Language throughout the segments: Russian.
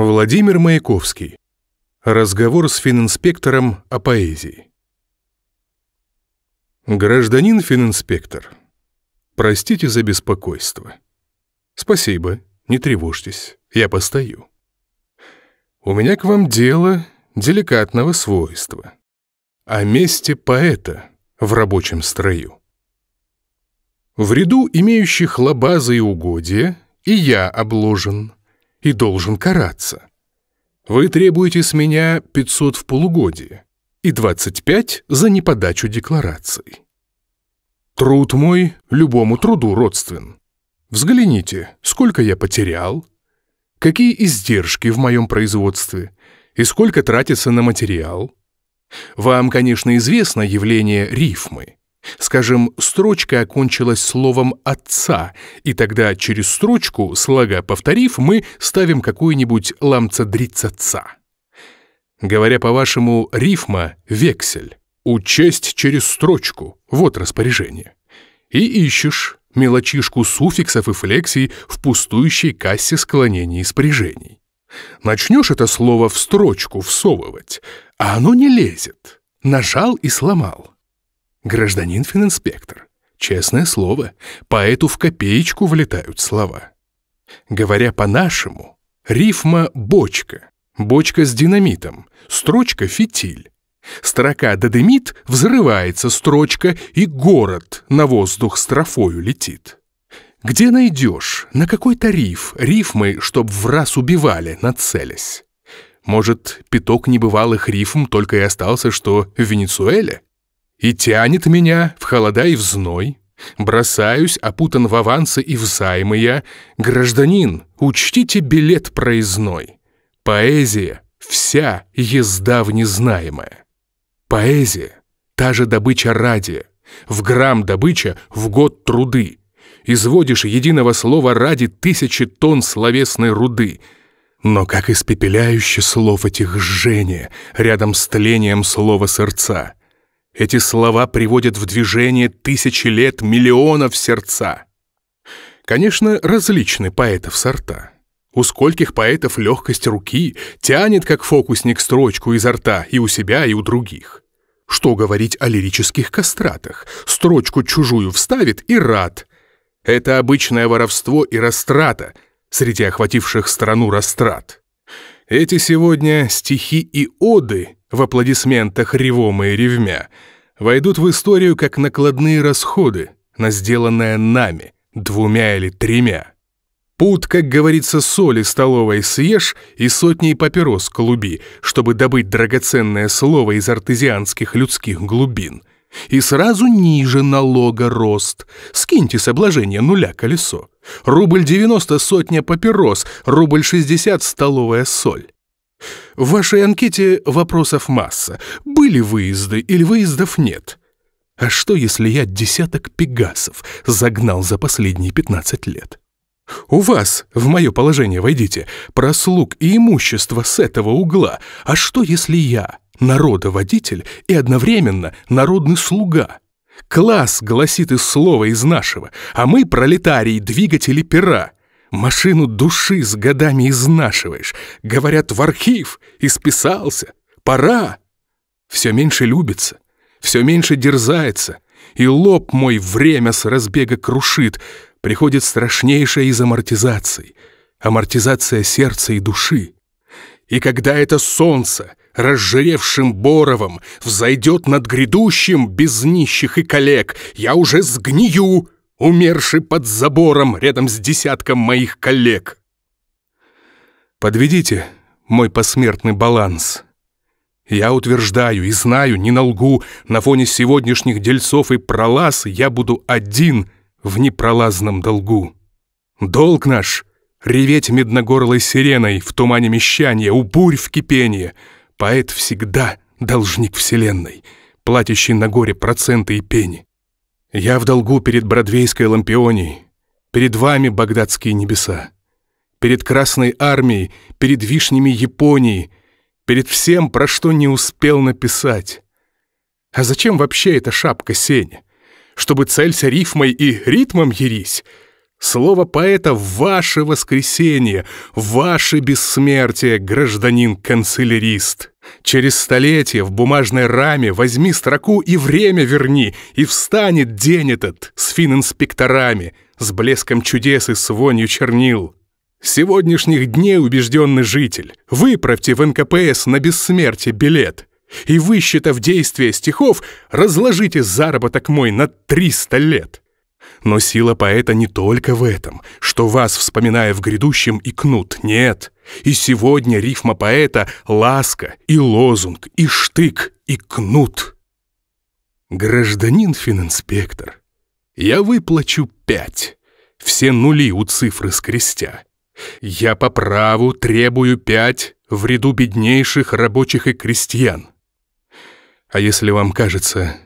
Владимир Маяковский. Разговор с фининспектором о поэзии. Гражданин фининспектор, простите за беспокойство. Спасибо, не тревожьтесь, я постою. У меня к вам дело деликатного свойства. О месте поэта в рабочем строю. В ряду имеющих лабазы и угодья и я обложен — и должен караться. Вы требуете с меня 500 в полугодие и 25 за неподачу деклараций. Труд мой любому труду родствен. Взгляните, сколько я потерял, какие издержки в моем производстве и сколько тратится на материал. Вам, конечно, известно явление рифмы. Скажем, строчка окончилась словом «отца», и тогда через строчку, слога повторив, мы ставим какую-нибудь ламца ламца-дритца-ца. Говоря по-вашему, рифма — вексель. Учесть через строчку — вот распоряжение. И ищешь мелочишку суффиксов и флексий в пустующей кассе склонений и спряжений. Начнешь это слово в строчку всовывать, а оно не лезет. Нажал и сломал — Гражданин фининспектор, честное слово, поэту в копеечку влетают слова. Говоря по-нашему, рифма — бочка, бочка с динамитом, строчка — фитиль. Строка «Додемит» взрывается, строчка, и город на воздух строфою летит. Где найдешь, на какой тариф, рифмы, чтоб в раз убивали, нацелясь? Может, пяток небывалых рифм только и остался, что в Венесуэле? И тянет меня в холода и в зной. Бросаюсь, опутан в авансы и взаймы я. Гражданин, учтите билет проездной. Поэзия — вся езда в незнаемое. Поэзия — та же добыча ради. В грамм добыча в год труды. Изводишь единого слова ради тысячи тонн словесной руды — но как испепеляюще слов этих жжения рядом с тлением слова сердца. Эти слова приводят в движение тысячи лет, миллионов сердца. Конечно, различны поэтов сорта. У скольких поэтов легкость руки тянет, как фокусник, строчку изо рта и у себя, и у других. Что говорить о лирических кастратах? Строчку чужую вставит и рад. Это обычное воровство и растрата среди охвативших страну растрат. Эти сегодня стихи и оды в аплодисментах ревом и ревмя, войдут в историю как накладные расходы на сделанное нами, двумя или тремя. Пут, как говорится, соли столовой съешь и сотни папирос клуби, чтобы добыть драгоценное слово из артезианских людских глубин. И сразу ниже налога рост. Скиньте с обложения нуля колесо. Рубль 90 сотня папирос, рубль 60 столовая соль. В вашей анкете вопросов масса. Были выезды или выездов нет? А что, если я десяток пегасов загнал за последние 15 лет? У вас, в мое положение войдите, прослуг и имущество с этого угла. А что, если я народоводитель и одновременно народный слуга? Класс гласит из слова из нашего, а мы, пролетарии, двигатели пера. Машину души с годами изнашиваешь. Говорят, в архив, исписался. Пора. Все меньше любится, все меньше дерзается. И лоб мой время с разбега крушит. Приходит страшнейшая из амортизаций. Амортизация сердца и души. И когда это солнце, разжиревшим боровом, взойдет над грядущим без нищих и коллег, я уже сгнию, умерший под забором рядом с десятком моих коллег. Подведите мой посмертный баланс. Я утверждаю и знаю, не налгу, на фоне сегодняшних дельцов и пролаз я буду один в непролазном долгу. Долг наш — реветь медногорлой сиреной в тумане мещания, у бурь в кипении. Поэт всегда должник вселенной, платящий на горе проценты и пени. Я в долгу перед Бродвейской лампионией, перед вами багдадские небеса, перед Красной Армией, перед вишнями Японии, перед всем, про что не успел написать. А зачем вообще эта шапка сень? Чтобы целься рифмой и ритмом ерись? Слово поэта — ваше воскресение, ваше бессмертие, гражданин-канцелярист. Через столетие в бумажной раме возьми строку и время верни, и встанет день этот с фининспекторами, с блеском чудес и с вонью чернил. Сегодняшних дней убежденный житель, выправьте в НКПС на бессмертие билет и, высчитав действие стихов, разложите заработок мой на 300 лет. Но сила поэта не только в этом, что вас, вспоминая в грядущем, и кнут. Нет. И сегодня рифма поэта — ласка, и лозунг, и штык, и кнут. Гражданин фининспектор, я выплачу пять. Все нули у цифры скрестя. Я по праву требую пять в ряду беднейших рабочих и крестьян. А если вам кажется,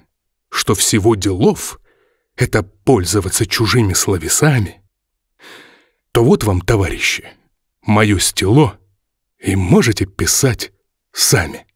что всего делов — это пользоваться чужими словесами, то вот вам, товарищи, мое стело, и можете писать сами.